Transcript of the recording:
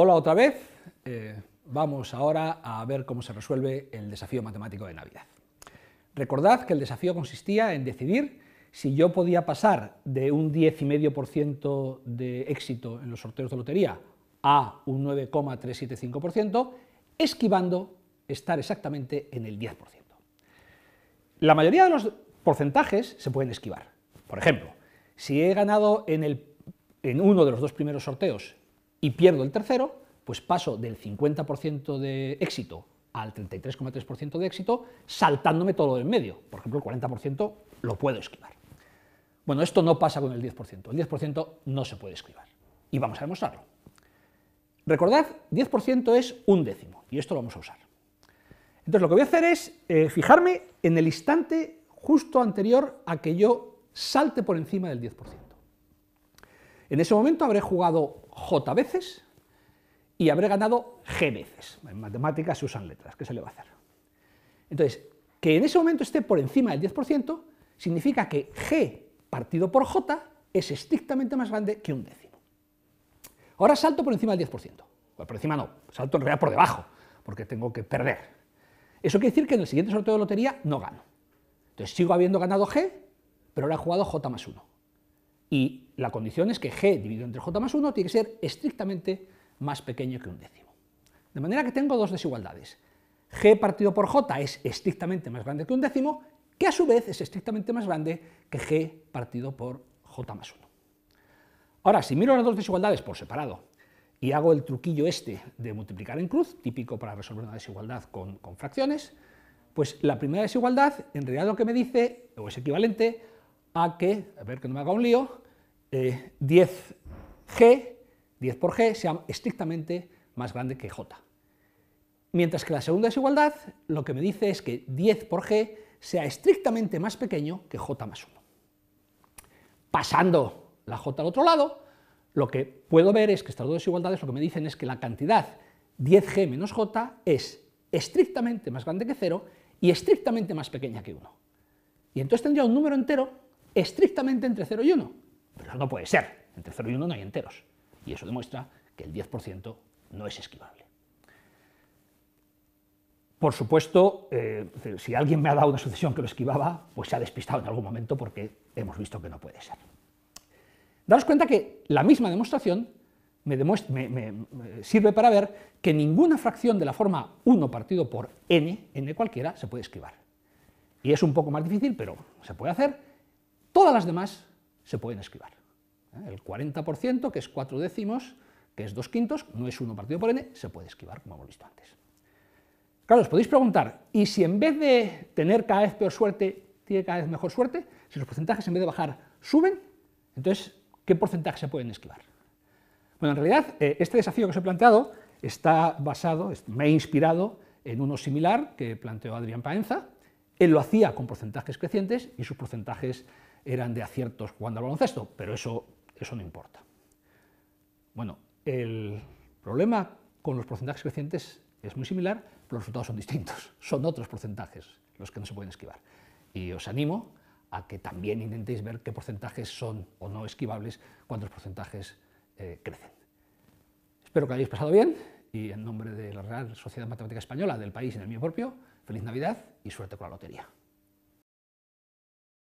Hola otra vez. Eh, vamos ahora a ver cómo se resuelve el desafío matemático de Navidad. Recordad que el desafío consistía en decidir si yo podía pasar de un 10,5% de éxito en los sorteos de lotería a un 9,375%, esquivando estar exactamente en el 10%. La mayoría de los porcentajes se pueden esquivar. Por ejemplo, si he ganado en uno de los dos primeros sorteos y pierdo el tercero, pues paso del 50% de éxito al 33,3% de éxito, saltándome todo en medio. Por ejemplo, el 40% lo puedo esquivar. Bueno, esto no pasa con el 10%. El 10% no se puede esquivar. Y vamos a demostrarlo. Recordad, 10% es un décimo, y esto lo vamos a usar. Entonces lo que voy a hacer es eh, fijarme en el instante justo anterior a que yo salte por encima del 10%. En ese momento habré jugado j veces y habré ganado g veces. En matemáticas se usan letras, ¿qué se le va a hacer? Entonces, que en ese momento esté por encima del 10% significa que g partido por j es estrictamente más grande que un décimo. Ahora salto por encima del 10%. Pues por encima no, salto en realidad por debajo, porque tengo que perder. Eso quiere decir que en el siguiente sorteo de lotería no gano. Entonces sigo habiendo ganado g, pero ahora he jugado j más 1. Y la condición es que g dividido entre j más 1 tiene que ser estrictamente más pequeño que un décimo. De manera que tengo dos desigualdades. g partido por j es estrictamente más grande que un décimo, que a su vez es estrictamente más grande que g partido por j más 1. Ahora, si miro las dos desigualdades por separado y hago el truquillo este de multiplicar en cruz, típico para resolver una desigualdad con, fracciones, pues la primera desigualdad en realidad lo que me dice, o es equivalente, a que, a ver que no me haga un lío, 10G, eh, 10 por G, sea estrictamente más grande que J. Mientras que la segunda desigualdad lo que me dice es que 10 por G sea estrictamente más pequeño que J más 1. Pasando la J al otro lado, lo que puedo ver es que estas dos desigualdades lo que me dicen es que la cantidad 10G menos J es estrictamente más grande que 0 y estrictamente más pequeña que 1. Y entonces tendría un número entero estrictamente entre 0 y 1. Pero no puede ser. Entre 0 y 1 no hay enteros. Y eso demuestra que el 10% no es esquivable. Por supuesto, eh, si alguien me ha dado una sucesión que lo esquivaba, pues se ha despistado en algún momento porque hemos visto que no puede ser. Daros cuenta que la misma demostración me sirve para ver que ninguna fracción de la forma 1 partido por n, n cualquiera, se puede esquivar. Y es un poco más difícil, pero se puede hacer. Todas las demás se pueden esquivar. ¿Eh? El 40%, que es 4 décimos, que es 2 quintos, no es 1 partido por n, se puede esquivar, como hemos visto antes. Claro, os podéis preguntar, ¿y si en vez de tener cada vez peor suerte, tiene cada vez mejor suerte? Si los porcentajes en vez de bajar suben, entonces, ¿qué porcentaje se pueden esquivar? Bueno, en realidad, eh, este desafío que os he planteado está basado, me he inspirado en uno similar que planteó Adrián Paenza. Él lo hacía con porcentajes crecientes y sus porcentajes eran de aciertos cuando al baloncesto, pero eso, eso no importa. Bueno, el problema con los porcentajes crecientes es muy similar, pero los resultados son distintos, son otros porcentajes los que no se pueden esquivar. Y os animo a que también intentéis ver qué porcentajes son o no esquivables, cuando los porcentajes eh, crecen. Espero que hayáis pasado bien y en nombre de la Real Sociedad Matemática Española, del país y del mío propio, feliz Navidad y suerte con la lotería.